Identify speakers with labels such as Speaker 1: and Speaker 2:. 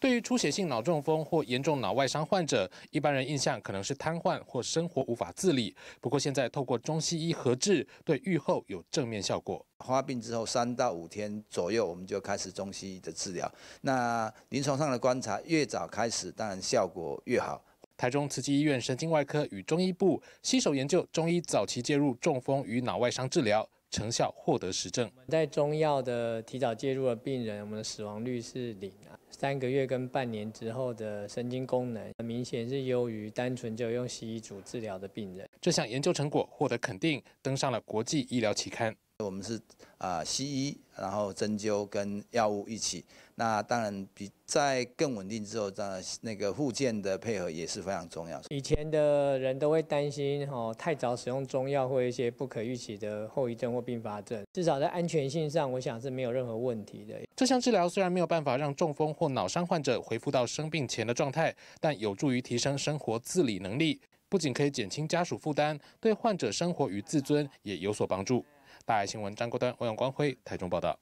Speaker 1: 对于出血性脑中风或严重脑外伤患者，一般人印象可能是瘫痪或生活无法自理。不过现在透过中西医合治，对愈后有正面效果。
Speaker 2: 发病之后三到五天左右，我们就开始中西医的治疗。那临床上的观察，越早开始，当然效果越好。
Speaker 1: 台中慈济医院
Speaker 2: 神经外科与
Speaker 1: 中医部，携手研究中医早期介入中风与脑外伤治疗。成效获得实证，
Speaker 3: 在中药的提早介入的病人，我们的死亡率是零啊。三个月跟半年之后的神经功能明显是优于单纯就用西医组治疗的病人。
Speaker 2: 这项研究成果获得肯定，登上了国际医疗期刊。我们是啊，西医，然后针灸跟药物一起。那当然比在更稳定之后，当然那个复健的配合也是非常重要以前的人
Speaker 3: 都会担心哦，太早使用中药或一些不可预期的后遗症或并发症。至少在安全性上，我想是没有任何问题的。这项治疗虽然没有办法让中风或脑
Speaker 1: 伤患者恢复到生病前的状态，但有助于提升生活自理能力，不仅可以减轻家属负担，对患者生活与自尊也有所帮助。大爱新闻张国端、欧阳光辉、台中报道。